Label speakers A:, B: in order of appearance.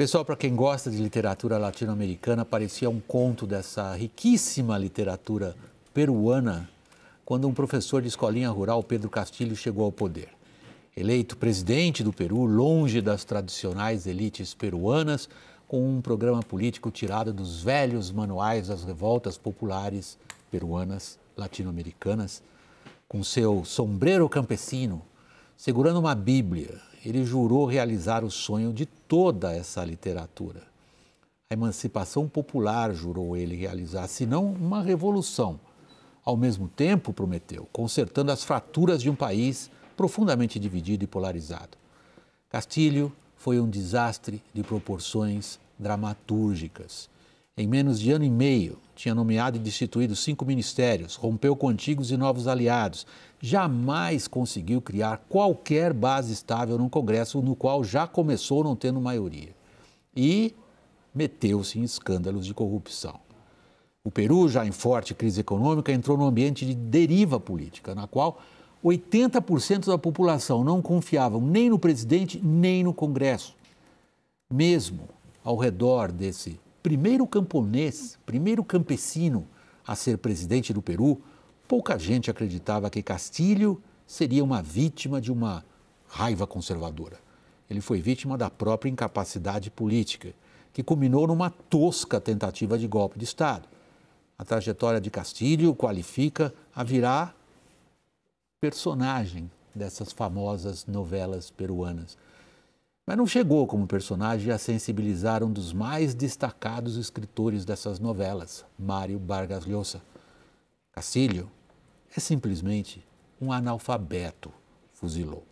A: Pessoal, para quem gosta de literatura latino-americana, parecia um conto dessa riquíssima literatura peruana quando um professor de escolinha rural, Pedro Castilho, chegou ao poder. Eleito presidente do Peru, longe das tradicionais elites peruanas, com um programa político tirado dos velhos manuais das revoltas populares peruanas, latino-americanas, com seu sombreiro campesino, segurando uma Bíblia, ele jurou realizar o sonho de toda essa literatura. A emancipação popular jurou ele realizar, se não uma revolução. Ao mesmo tempo, prometeu, consertando as fraturas de um país profundamente dividido e polarizado. Castilho foi um desastre de proporções dramaturgicas. Em menos de ano e meio, tinha nomeado e destituído cinco ministérios, rompeu com antigos e novos aliados. Jamais conseguiu criar qualquer base estável no Congresso, no qual já começou não tendo maioria. E meteu-se em escândalos de corrupção. O Peru, já em forte crise econômica, entrou num ambiente de deriva política, na qual 80% da população não confiavam nem no presidente, nem no Congresso. Mesmo ao redor desse primeiro camponês, primeiro campesino a ser presidente do Peru, pouca gente acreditava que Castilho seria uma vítima de uma raiva conservadora. Ele foi vítima da própria incapacidade política, que culminou numa tosca tentativa de golpe de Estado. A trajetória de Castilho qualifica a virar personagem dessas famosas novelas peruanas mas não chegou como personagem a sensibilizar um dos mais destacados escritores dessas novelas, Mário Vargas Llosa. Cacílio é simplesmente um analfabeto, fuzilou.